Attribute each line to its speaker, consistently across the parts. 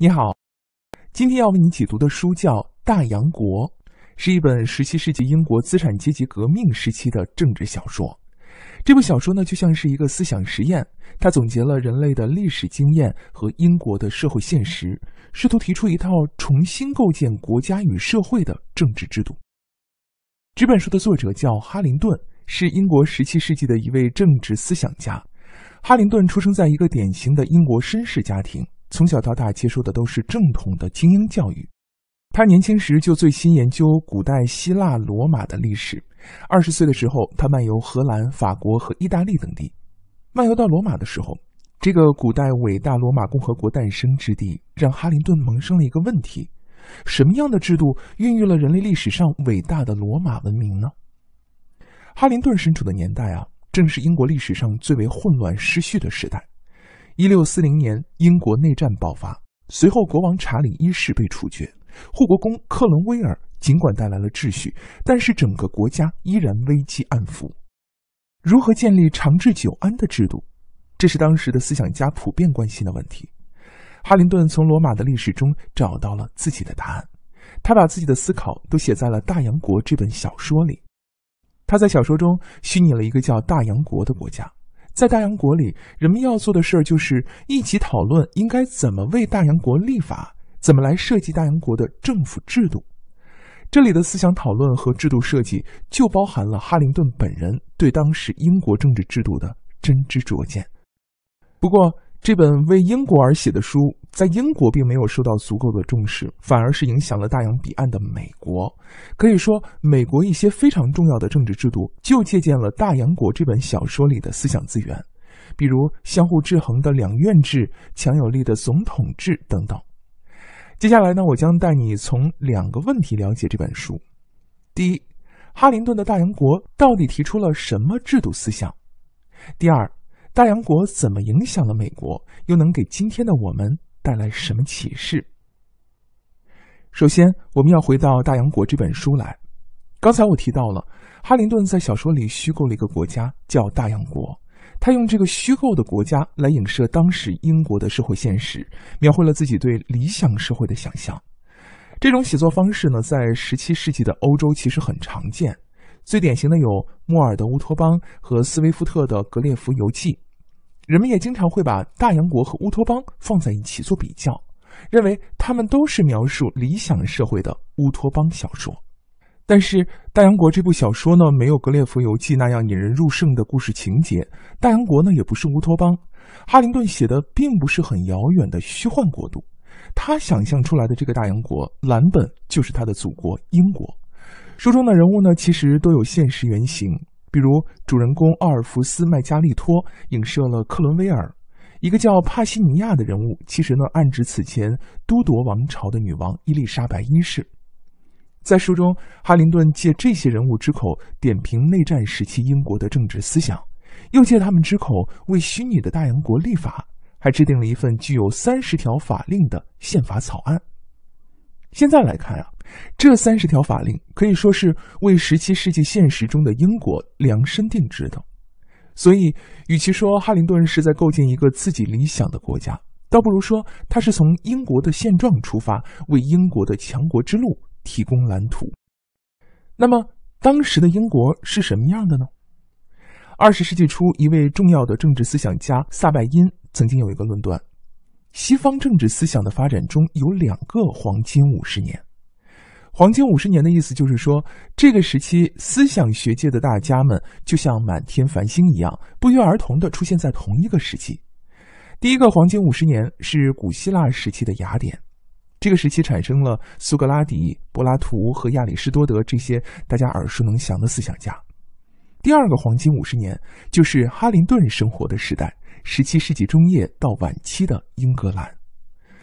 Speaker 1: 你好，今天要为你解读的书叫《大洋国》，是一本十七世纪英国资产阶级革命时期的政治小说。这部小说呢，就像是一个思想实验，它总结了人类的历史经验和英国的社会现实，试图提出一套重新构建国家与社会的政治制度。这本书的作者叫哈林顿，是英国十七世纪的一位政治思想家。哈林顿出生在一个典型的英国绅士家庭。从小到大接受的都是正统的精英教育。他年轻时就最新研究古代希腊、罗马的历史。二十岁的时候，他漫游荷兰、法国和意大利等地。漫游到罗马的时候，这个古代伟大罗马共和国诞生之地，让哈林顿萌生了一个问题：什么样的制度孕育了人类历史上伟大的罗马文明呢？哈林顿身处的年代啊，正是英国历史上最为混乱失序的时代。一六四零年，英国内战爆发，随后国王查理一世被处决，护国公克伦威尔尽管带来了秩序，但是整个国家依然危机暗伏。如何建立长治久安的制度，这是当时的思想家普遍关心的问题。哈林顿从罗马的历史中找到了自己的答案，他把自己的思考都写在了《大洋国》这本小说里。他在小说中虚拟了一个叫“大洋国”的国家。在大洋国里，人们要做的事儿就是一起讨论应该怎么为大洋国立法，怎么来设计大洋国的政府制度。这里的思想讨论和制度设计，就包含了哈灵顿本人对当时英国政治制度的真知灼见。不过，这本为英国而写的书，在英国并没有受到足够的重视，反而是影响了大洋彼岸的美国。可以说，美国一些非常重要的政治制度就借鉴了《大洋国》这本小说里的思想资源，比如相互制衡的两院制、强有力的总统制等等。接下来呢，我将带你从两个问题了解这本书：第一，《哈林顿的大洋国》到底提出了什么制度思想？第二。大洋国怎么影响了美国，又能给今天的我们带来什么启示？首先，我们要回到《大洋国》这本书来。刚才我提到了哈林顿在小说里虚构了一个国家叫大洋国，他用这个虚构的国家来影射当时英国的社会现实，描绘了自己对理想社会的想象。这种写作方式呢，在十七世纪的欧洲其实很常见，最典型的有莫尔的《乌托邦》和斯威夫特的《格列佛游记》。人们也经常会把《大洋国》和《乌托邦》放在一起做比较，认为他们都是描述理想社会的乌托邦小说。但是，《大洋国》这部小说呢，没有《格列佛游记》那样引人入胜的故事情节，《大洋国》呢也不是乌托邦。哈林顿写的并不是很遥远的虚幻国度，他想象出来的这个大洋国蓝本就是他的祖国英国。书中的人物呢，其实都有现实原型。比如，主人公奥尔弗斯·麦加利托影射了克伦威尔；一个叫帕西尼亚的人物，其实呢暗指此前都铎王朝的女王伊丽莎白一世。在书中，哈林顿借这些人物之口点评内战时期英国的政治思想，又借他们之口为虚拟的大洋国立法，还制定了一份具有三十条法令的宪法草案。现在来看啊，这三十条法令可以说是为17世纪现实中的英国量身定制的。所以，与其说哈林顿是在构建一个自己理想的国家，倒不如说他是从英国的现状出发，为英国的强国之路提供蓝图。那么，当时的英国是什么样的呢？20世纪初，一位重要的政治思想家萨拜因曾经有一个论断。西方政治思想的发展中有两个黄金五十年。黄金五十年的意思就是说，这个时期思想学界的大家们就像满天繁星一样，不约而同地出现在同一个时期。第一个黄金五十年是古希腊时期的雅典，这个时期产生了苏格拉底、柏拉图和亚里士多德这些大家耳熟能详的思想家。第二个黄金五十年就是哈林顿生活的时代。十七世纪中叶到晚期的英格兰，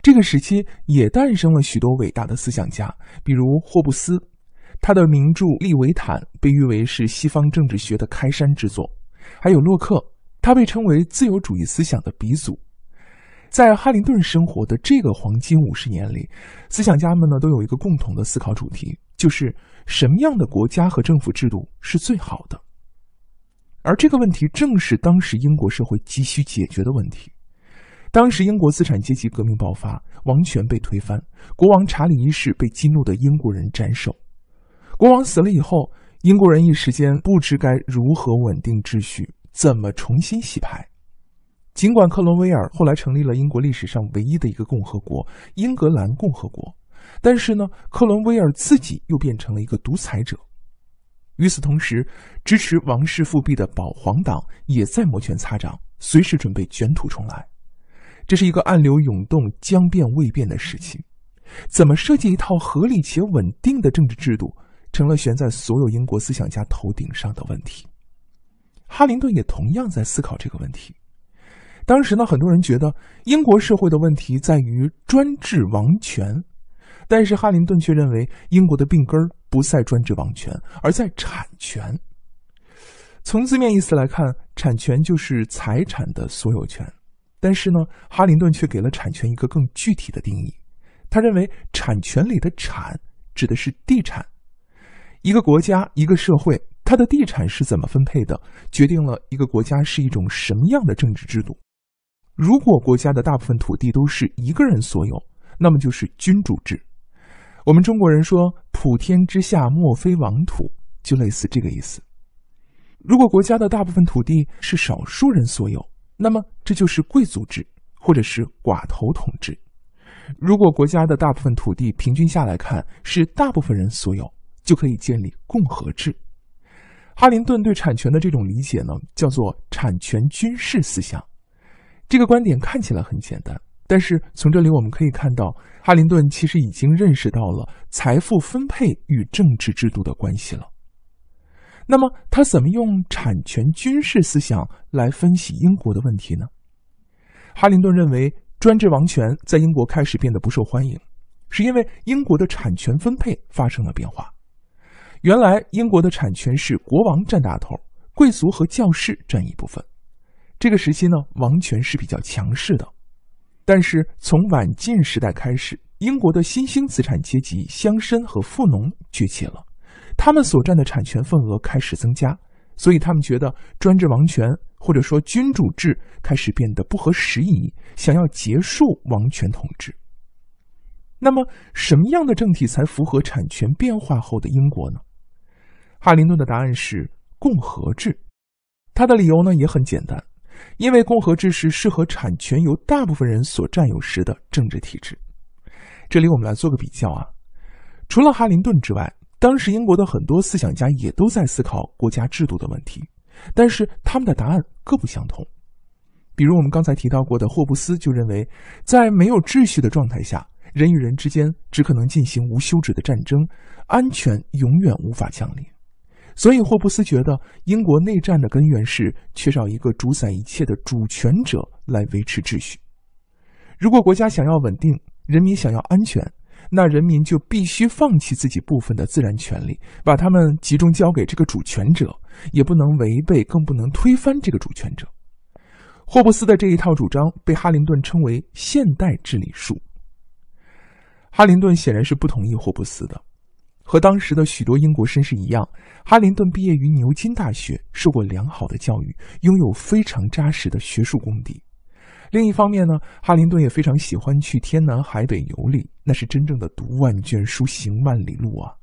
Speaker 1: 这个时期也诞生了许多伟大的思想家，比如霍布斯，他的名著《利维坦》被誉为是西方政治学的开山之作；还有洛克，他被称为自由主义思想的鼻祖。在哈林顿生活的这个黄金五十年里，思想家们呢都有一个共同的思考主题，就是什么样的国家和政府制度是最好的。而这个问题正是当时英国社会急需解决的问题。当时英国资产阶级革命爆发，王权被推翻，国王查理一世被激怒的英国人斩首。国王死了以后，英国人一时间不知该如何稳定秩序，怎么重新洗牌。尽管克伦威尔后来成立了英国历史上唯一的一个共和国——英格兰共和国，但是呢，克伦威尔自己又变成了一个独裁者。与此同时，支持王室复辟的保皇党也在摩拳擦掌，随时准备卷土重来。这是一个暗流涌动、将变未变的时期。怎么设计一套合理且稳定的政治制度，成了悬在所有英国思想家头顶上的问题。哈林顿也同样在思考这个问题。当时呢，很多人觉得英国社会的问题在于专制王权，但是哈林顿却认为英国的病根儿。不在专制王权，而在产权。从字面意思来看，产权就是财产的所有权。但是呢，哈林顿却给了产权一个更具体的定义。他认为，产权里的“产”指的是地产。一个国家、一个社会，它的地产是怎么分配的，决定了一个国家是一种什么样的政治制度。如果国家的大部分土地都是一个人所有，那么就是君主制。我们中国人说“普天之下莫非王土”，就类似这个意思。如果国家的大部分土地是少数人所有，那么这就是贵族制或者是寡头统治；如果国家的大部分土地平均下来看是大部分人所有，就可以建立共和制。哈林顿对产权的这种理解呢，叫做“产权军事思想”。这个观点看起来很简单。但是从这里我们可以看到，哈林顿其实已经认识到了财富分配与政治制度的关系了。那么他怎么用产权军事思想来分析英国的问题呢？哈林顿认为，专制王权在英国开始变得不受欢迎，是因为英国的产权分配发生了变化。原来英国的产权是国王占大头，贵族和教士占一部分。这个时期呢，王权是比较强势的。但是从晚近时代开始，英国的新兴资产阶级、乡绅和富农崛起了，他们所占的产权份额开始增加，所以他们觉得专制王权或者说君主制开始变得不合时宜，想要结束王权统治。那么什么样的政体才符合产权变化后的英国呢？哈林顿的答案是共和制，他的理由呢也很简单。因为共和制是适合产权由大部分人所占有时的政治体制。这里我们来做个比较啊。除了哈林顿之外，当时英国的很多思想家也都在思考国家制度的问题，但是他们的答案各不相同。比如我们刚才提到过的霍布斯就认为，在没有秩序的状态下，人与人之间只可能进行无休止的战争，安全永远无法降临。所以，霍布斯觉得英国内战的根源是缺少一个主宰一切的主权者来维持秩序。如果国家想要稳定，人民想要安全，那人民就必须放弃自己部分的自然权利，把他们集中交给这个主权者，也不能违背，更不能推翻这个主权者。霍布斯的这一套主张被哈林顿称为“现代治理术”。哈林顿显然是不同意霍布斯的。和当时的许多英国绅士一样，哈林顿毕业于牛津大学，受过良好的教育，拥有非常扎实的学术功底。另一方面呢，哈林顿也非常喜欢去天南海北游历，那是真正的读万卷书行万里路啊！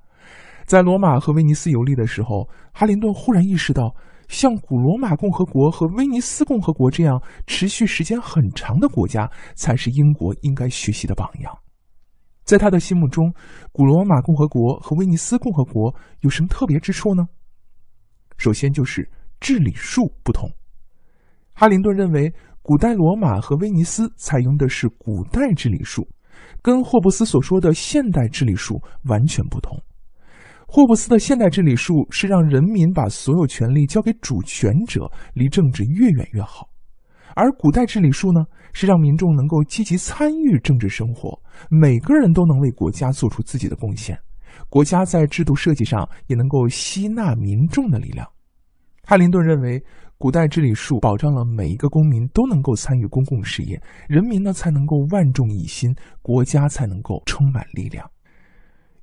Speaker 1: 在罗马和威尼斯游历的时候，哈林顿忽然意识到，像古罗马共和国和威尼斯共和国这样持续时间很长的国家，才是英国应该学习的榜样。在他的心目中，古罗马共和国和威尼斯共和国有什么特别之处呢？首先就是治理术不同。哈林顿认为，古代罗马和威尼斯采用的是古代治理术，跟霍布斯所说的现代治理术完全不同。霍布斯的现代治理术是让人民把所有权利交给主权者，离政治越远越好。而古代治理术呢，是让民众能够积极参与政治生活，每个人都能为国家做出自己的贡献，国家在制度设计上也能够吸纳民众的力量。哈林顿认为，古代治理术保障了每一个公民都能够参与公共事业，人民呢才能够万众一心，国家才能够充满力量。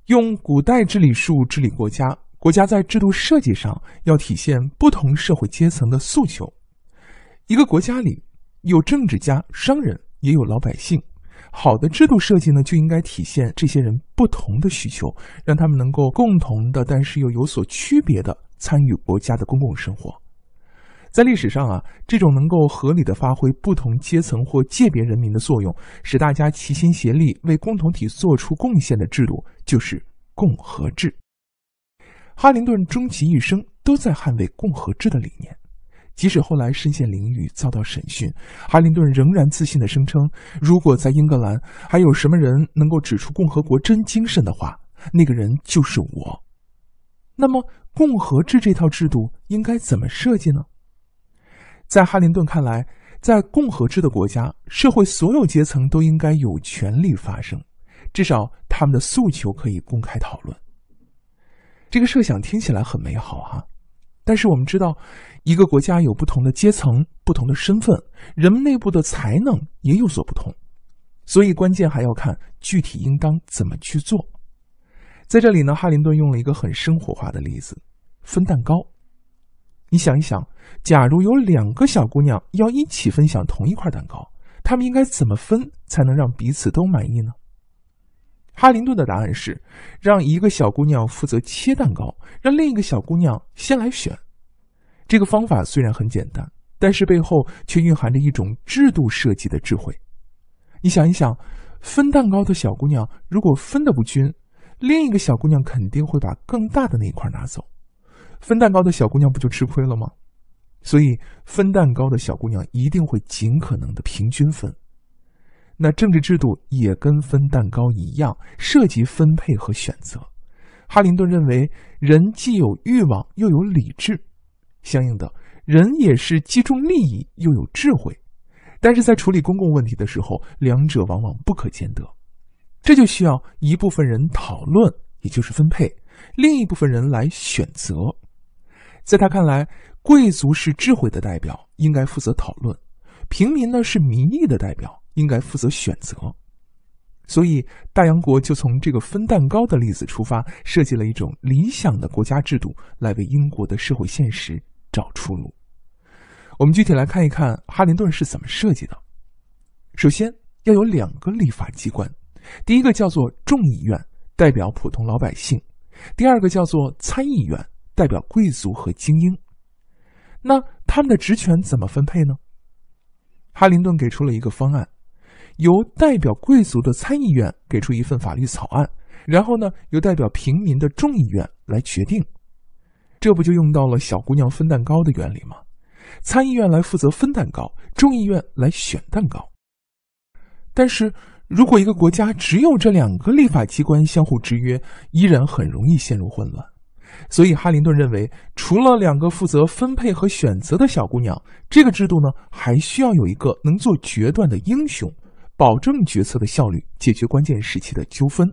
Speaker 1: 用古代治理术治理国家，国家在制度设计上要体现不同社会阶层的诉求。一个国家里有政治家、商人，也有老百姓。好的制度设计呢，就应该体现这些人不同的需求，让他们能够共同的，但是又有所区别的参与国家的公共生活。在历史上啊，这种能够合理的发挥不同阶层或界别人民的作用，使大家齐心协力为共同体做出贡献的制度，就是共和制。哈林顿终其一生都在捍卫共和制的理念。即使后来身陷囹圄遭到审讯，哈林顿仍然自信地声称：“如果在英格兰还有什么人能够指出共和国真精神的话，那个人就是我。”那么，共和制这套制度应该怎么设计呢？在哈林顿看来，在共和制的国家，社会所有阶层都应该有权利发声，至少他们的诉求可以公开讨论。这个设想听起来很美好啊。但是我们知道，一个国家有不同的阶层、不同的身份，人们内部的才能也有所不同。所以关键还要看具体应当怎么去做。在这里呢，哈林顿用了一个很生活化的例子：分蛋糕。你想一想，假如有两个小姑娘要一起分享同一块蛋糕，她们应该怎么分才能让彼此都满意呢？哈林顿的答案是，让一个小姑娘负责切蛋糕，让另一个小姑娘先来选。这个方法虽然很简单，但是背后却蕴含着一种制度设计的智慧。你想一想，分蛋糕的小姑娘如果分的不均，另一个小姑娘肯定会把更大的那一块拿走，分蛋糕的小姑娘不就吃亏了吗？所以，分蛋糕的小姑娘一定会尽可能的平均分。那政治制度也跟分蛋糕一样，涉及分配和选择。哈林顿认为，人既有欲望，又有理智，相应的人也是既重利益又有智慧。但是在处理公共问题的时候，两者往往不可兼得，这就需要一部分人讨论，也就是分配；另一部分人来选择。在他看来，贵族是智慧的代表，应该负责讨论；平民呢，是民意的代表。应该负责选择，所以大洋国就从这个分蛋糕的例子出发，设计了一种理想的国家制度，来为英国的社会现实找出路。我们具体来看一看哈林顿是怎么设计的。首先要有两个立法机关，第一个叫做众议院，代表普通老百姓；第二个叫做参议院，代表贵族和精英。那他们的职权怎么分配呢？哈林顿给出了一个方案。由代表贵族的参议院给出一份法律草案，然后呢，由代表平民的众议院来决定。这不就用到了小姑娘分蛋糕的原理吗？参议院来负责分蛋糕，众议院来选蛋糕。但是，如果一个国家只有这两个立法机关相互制约，依然很容易陷入混乱。所以，哈林顿认为，除了两个负责分配和选择的小姑娘，这个制度呢，还需要有一个能做决断的英雄。保证决策的效率，解决关键时期的纠纷。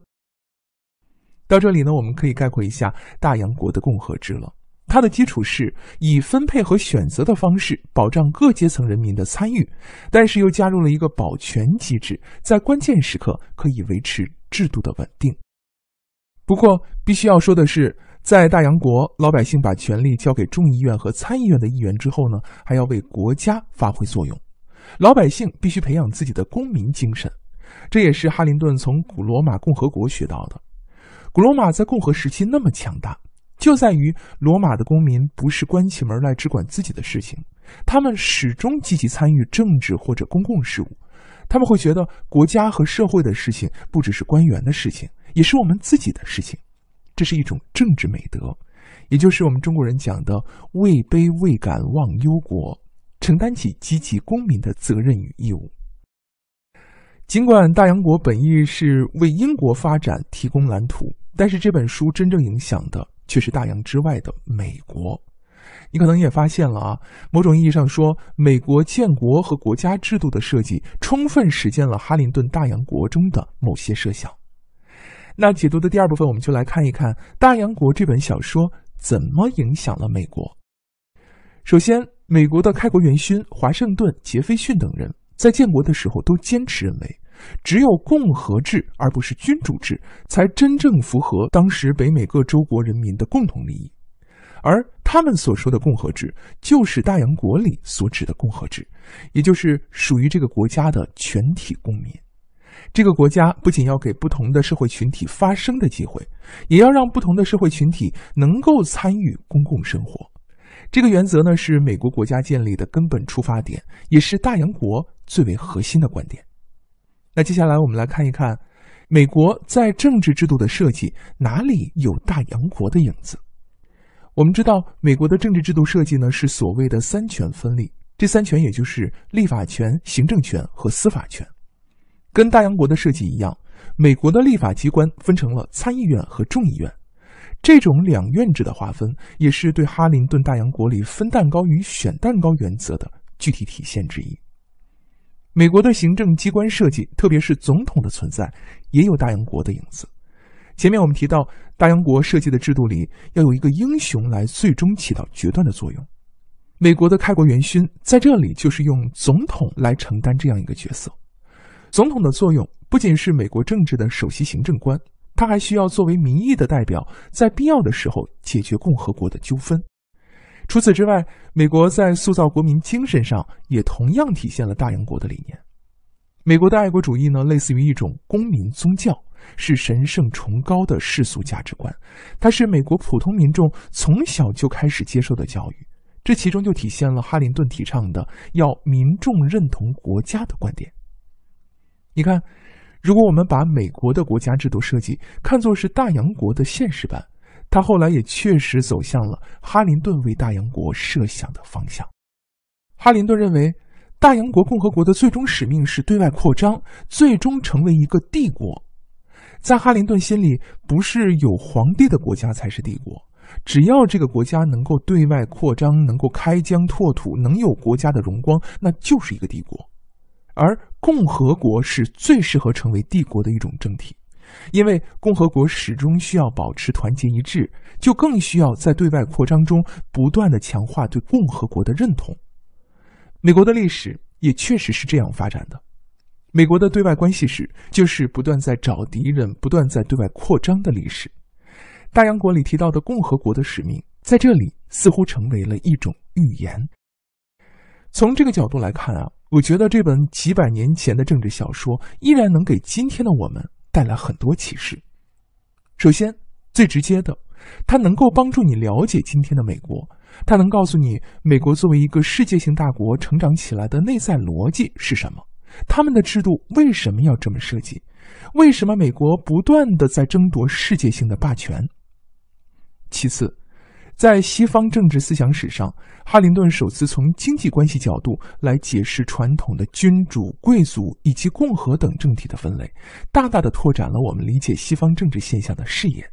Speaker 1: 到这里呢，我们可以概括一下大洋国的共和制了。它的基础是以分配和选择的方式保障各阶层人民的参与，但是又加入了一个保全机制，在关键时刻可以维持制度的稳定。不过，必须要说的是，在大洋国，老百姓把权力交给众议院和参议院的议员之后呢，还要为国家发挥作用。老百姓必须培养自己的公民精神，这也是哈林顿从古罗马共和国学到的。古罗马在共和时期那么强大，就在于罗马的公民不是关起门来只管自己的事情，他们始终积极参与政治或者公共事务。他们会觉得国家和社会的事情不只是官员的事情，也是我们自己的事情。这是一种政治美德，也就是我们中国人讲的“位卑未敢忘忧国”。承担起积极公民的责任与义务。尽管《大洋国》本意是为英国发展提供蓝图，但是这本书真正影响的却是大洋之外的美国。你可能也发现了啊，某种意义上说，美国建国和国家制度的设计，充分实践了哈林顿《大洋国》中的某些设想。那解读的第二部分，我们就来看一看《大洋国》这本小说怎么影响了美国。首先。美国的开国元勋华盛顿、杰斐逊等人在建国的时候都坚持认为，只有共和制而不是君主制才真正符合当时北美各州国人民的共同利益。而他们所说的共和制，就是大洋国里所指的共和制，也就是属于这个国家的全体公民。这个国家不仅要给不同的社会群体发声的机会，也要让不同的社会群体能够参与公共生活。这个原则呢，是美国国家建立的根本出发点，也是大洋国最为核心的观点。那接下来我们来看一看，美国在政治制度的设计哪里有大洋国的影子？我们知道，美国的政治制度设计呢是所谓的三权分立，这三权也就是立法权、行政权和司法权。跟大洋国的设计一样，美国的立法机关分成了参议院和众议院。这种两院制的划分，也是对哈林顿大洋国里“分蛋糕与选蛋糕”原则的具体体现之一。美国的行政机关设计，特别是总统的存在，也有大洋国的影子。前面我们提到，大洋国设计的制度里，要有一个英雄来最终起到决断的作用。美国的开国元勋在这里就是用总统来承担这样一个角色。总统的作用不仅是美国政治的首席行政官。他还需要作为民意的代表，在必要的时候解决共和国的纠纷。除此之外，美国在塑造国民精神上也同样体现了大洋国的理念。美国的爱国主义呢，类似于一种公民宗教，是神圣崇高的世俗价值观。它是美国普通民众从小就开始接受的教育，这其中就体现了哈林顿提倡的要民众认同国家的观点。你看。如果我们把美国的国家制度设计看作是大洋国的现实版，它后来也确实走向了哈林顿为大洋国设想的方向。哈林顿认为，大洋国共和国的最终使命是对外扩张，最终成为一个帝国。在哈林顿心里，不是有皇帝的国家才是帝国，只要这个国家能够对外扩张，能够开疆拓土，能有国家的荣光，那就是一个帝国。而共和国是最适合成为帝国的一种政体，因为共和国始终需要保持团结一致，就更需要在对外扩张中不断的强化对共和国的认同。美国的历史也确实是这样发展的，美国的对外关系史就是不断在找敌人、不断在对外扩张的历史。大洋国里提到的共和国的使命，在这里似乎成为了一种预言。从这个角度来看啊，我觉得这本几百年前的政治小说依然能给今天的我们带来很多启示。首先，最直接的，它能够帮助你了解今天的美国，它能告诉你美国作为一个世界性大国成长起来的内在逻辑是什么，他们的制度为什么要这么设计，为什么美国不断的在争夺世界性的霸权。其次，在西方政治思想史上，哈林顿首次从经济关系角度来解释传统的君主、贵族以及共和等政体的分类，大大的拓展了我们理解西方政治现象的视野。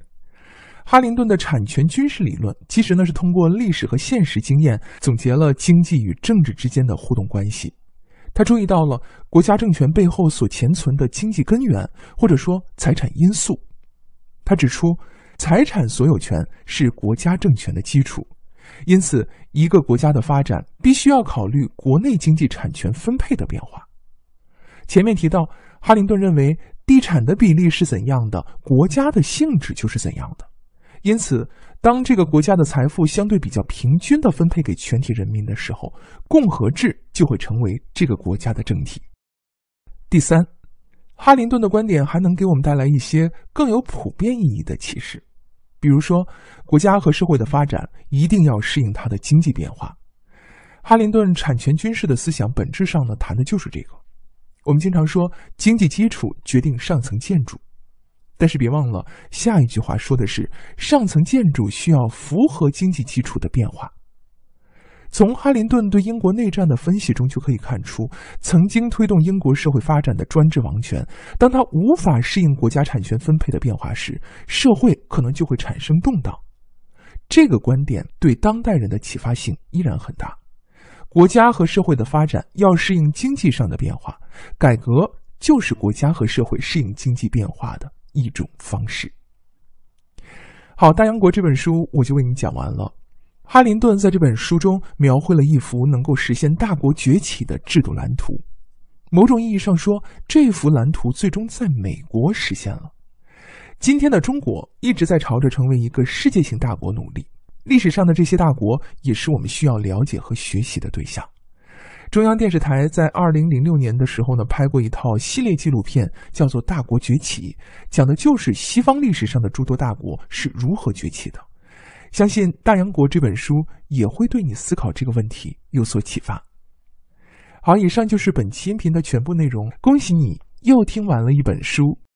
Speaker 1: 哈林顿的产权军事理论，其实呢是通过历史和现实经验总结了经济与政治之间的互动关系。他注意到了国家政权背后所潜存的经济根源，或者说财产因素。他指出。财产所有权是国家政权的基础，因此，一个国家的发展必须要考虑国内经济产权分配的变化。前面提到，哈林顿认为，地产的比例是怎样的，国家的性质就是怎样的。因此，当这个国家的财富相对比较平均的分配给全体人民的时候，共和制就会成为这个国家的政体。第三，哈林顿的观点还能给我们带来一些更有普遍意义的启示。比如说，国家和社会的发展一定要适应它的经济变化。哈林顿产权军事的思想本质上呢，谈的就是这个。我们经常说，经济基础决定上层建筑，但是别忘了下一句话说的是上层建筑需要符合经济基础的变化。从哈林顿对英国内战的分析中就可以看出，曾经推动英国社会发展的专制王权，当他无法适应国家产权分配的变化时，社会可能就会产生动荡。这个观点对当代人的启发性依然很大。国家和社会的发展要适应经济上的变化，改革就是国家和社会适应经济变化的一种方式。好，《大洋国》这本书我就为你讲完了。哈林顿在这本书中描绘了一幅能够实现大国崛起的制度蓝图。某种意义上说，这幅蓝图最终在美国实现了。今天的中国一直在朝着成为一个世界性大国努力。历史上的这些大国也是我们需要了解和学习的对象。中央电视台在二零零六年的时候呢，拍过一套系列纪录片，叫做《大国崛起》，讲的就是西方历史上的诸多大国是如何崛起的。相信《大洋国》这本书也会对你思考这个问题有所启发。好，以上就是本期音频的全部内容。恭喜你又听完了一本书。